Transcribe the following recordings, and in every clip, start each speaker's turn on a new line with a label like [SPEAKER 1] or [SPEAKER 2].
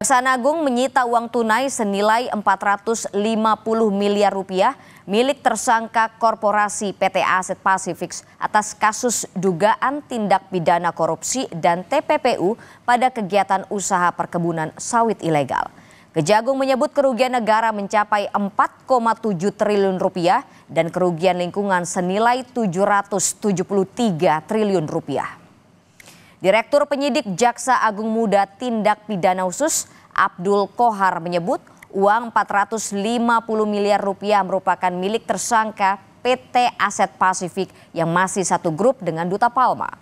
[SPEAKER 1] Kejaksaan Agung menyita uang tunai senilai 450 miliar rupiah milik tersangka korporasi PT Aset Pasifik atas kasus dugaan tindak pidana korupsi dan TPPU pada kegiatan usaha perkebunan sawit ilegal. Kejagung menyebut kerugian negara mencapai 4,7 triliun rupiah dan kerugian lingkungan senilai 773 triliun rupiah. Direktur Penyidik Jaksa Agung Muda Tindak Pidana Khusus Abdul Kohar menyebut uang 450 miliar rupiah merupakan milik tersangka PT Aset Pasifik yang masih satu grup dengan Duta Palma.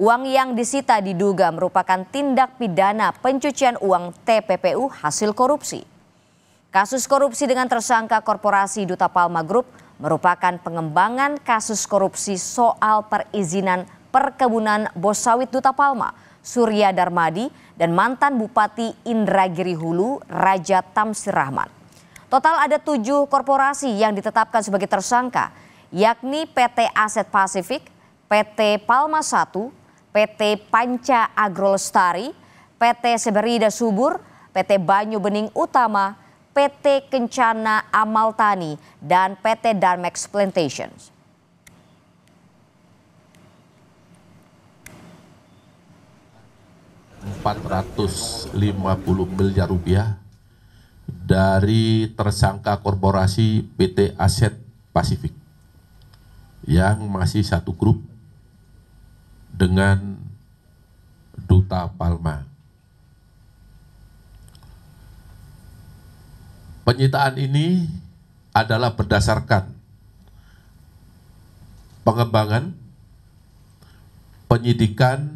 [SPEAKER 1] Uang yang disita diduga merupakan tindak pidana pencucian uang TPPU hasil korupsi. Kasus korupsi dengan tersangka korporasi Duta Palma Group merupakan pengembangan kasus korupsi soal perizinan Perkebunan Bosawit Duta Palma, Surya Darmadi, dan mantan Bupati Indragiri Hulu, Raja Tamsir Rahman. Total ada tujuh korporasi yang ditetapkan sebagai tersangka, yakni PT Aset Pasifik, PT Palma 1, PT Panca Agrolestari, PT Seberida Subur, PT Banyu Bening Utama, PT Kencana Amaltani dan PT Darmex Plantations.
[SPEAKER 2] 450 miliar rupiah dari tersangka korporasi PT Aset Pasifik yang masih satu grup dengan Duta Palma. Penyitaan ini adalah berdasarkan pengembangan penyidikan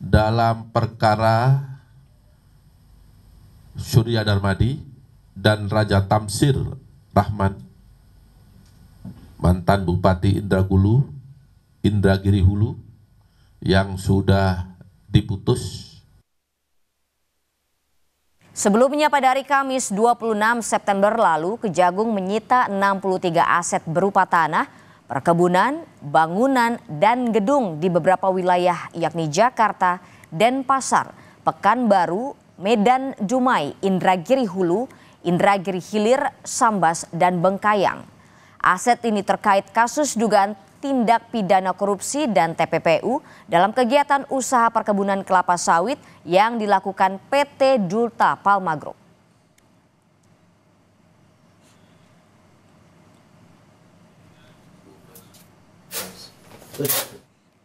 [SPEAKER 2] dalam perkara Surya Darmadi dan Raja Tamsir Rahman mantan Bupati Indragulu Indragiri Hulu yang sudah diputus
[SPEAKER 1] Sebelumnya pada hari Kamis 26 September lalu, Kejagung menyita 63 aset berupa tanah, perkebunan, bangunan, dan gedung di beberapa wilayah yakni Jakarta, Denpasar, Pekanbaru, Medan Dumai, Indragiri Hulu, Indragiri Hilir, Sambas, dan Bengkayang. Aset ini terkait kasus dugaan tindak pidana korupsi dan TPPU dalam kegiatan usaha perkebunan kelapa sawit yang dilakukan PT Dulta Palma Let's